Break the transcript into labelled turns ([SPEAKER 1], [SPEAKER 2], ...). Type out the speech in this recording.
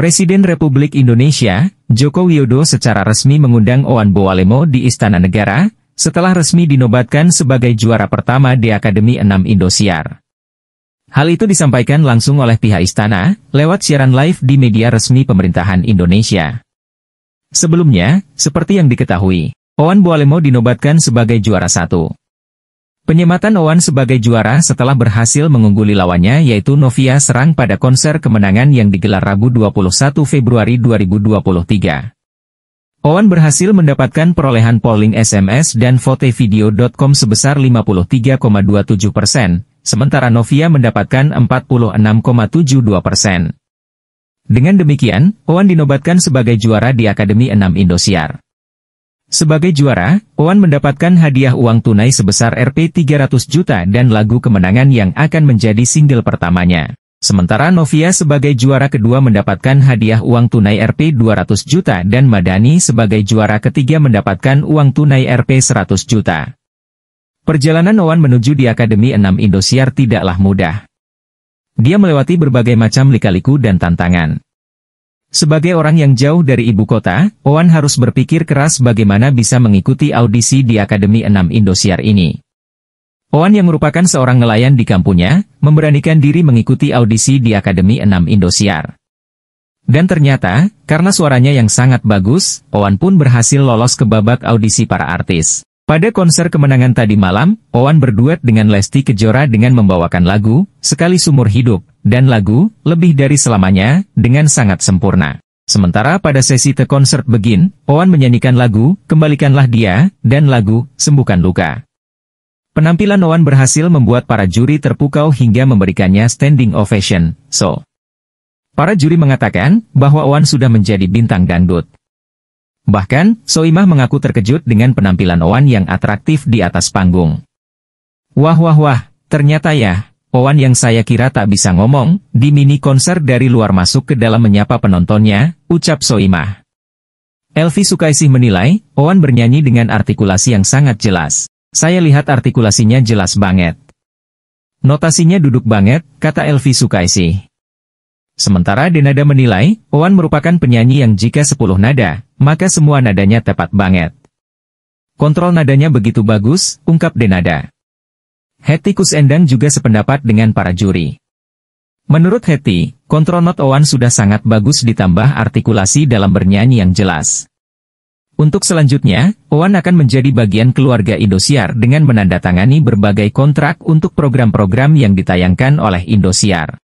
[SPEAKER 1] Presiden Republik Indonesia, Joko Widodo secara resmi mengundang Oan Boalemo di Istana Negara, setelah resmi dinobatkan sebagai juara pertama di Akademi 6 Indosiar. Hal itu disampaikan langsung oleh pihak istana, lewat siaran live di media resmi pemerintahan Indonesia. Sebelumnya, seperti yang diketahui, Owan Boalemo dinobatkan sebagai juara satu. Penyematan Owan sebagai juara setelah berhasil mengungguli lawannya yaitu Novia Serang pada konser kemenangan yang digelar Rabu 21 Februari 2023. Owan berhasil mendapatkan perolehan polling SMS dan vote sebesar 53,27 persen, sementara Novia mendapatkan 46,72 persen. Dengan demikian, Owan dinobatkan sebagai juara di Akademi 6 Indosiar. Sebagai juara, Owan mendapatkan hadiah uang tunai sebesar Rp 300 juta dan lagu kemenangan yang akan menjadi single pertamanya. Sementara Novia sebagai juara kedua mendapatkan hadiah uang tunai Rp 200 juta dan Madani sebagai juara ketiga mendapatkan uang tunai Rp 100 juta. Perjalanan Owan menuju di Akademi 6 Indosiar tidaklah mudah. Dia melewati berbagai macam lika-liku dan tantangan. Sebagai orang yang jauh dari ibu kota, Owan harus berpikir keras bagaimana bisa mengikuti audisi di Akademi 6 Indosiar ini. Owan yang merupakan seorang nelayan di kampungnya, memberanikan diri mengikuti audisi di Akademi 6 Indosiar. Dan ternyata, karena suaranya yang sangat bagus, Owan pun berhasil lolos ke babak audisi para artis. Pada konser kemenangan tadi malam, Owan berduet dengan Lesti Kejora dengan membawakan lagu, Sekali Sumur Hidup, dan lagu, lebih dari selamanya, dengan sangat sempurna. Sementara pada sesi The Concert Begin, Owen menyanyikan lagu, Kembalikanlah Dia, dan lagu, Sembuhkan Luka. Penampilan Owen berhasil membuat para juri terpukau hingga memberikannya standing ovation, so. Para juri mengatakan, bahwa Owen sudah menjadi bintang dangdut. Bahkan, Soimah mengaku terkejut dengan penampilan Owen yang atraktif di atas panggung. Wah wah wah, ternyata ya, Owan yang saya kira tak bisa ngomong, di mini konser dari luar masuk ke dalam menyapa penontonnya, ucap Soimah. Elvi Sukaisih menilai, Owan bernyanyi dengan artikulasi yang sangat jelas. Saya lihat artikulasinya jelas banget. Notasinya duduk banget, kata Elvi Sukaisih. Sementara Denada menilai, Owan merupakan penyanyi yang jika 10 nada, maka semua nadanya tepat banget. Kontrol nadanya begitu bagus, ungkap Denada. Hetty Kusendan juga sependapat dengan para juri. Menurut Hetty, Not Owan sudah sangat bagus ditambah artikulasi dalam bernyanyi yang jelas. Untuk selanjutnya, Owan akan menjadi bagian keluarga Indosiar dengan menandatangani berbagai kontrak untuk program-program yang ditayangkan oleh Indosiar.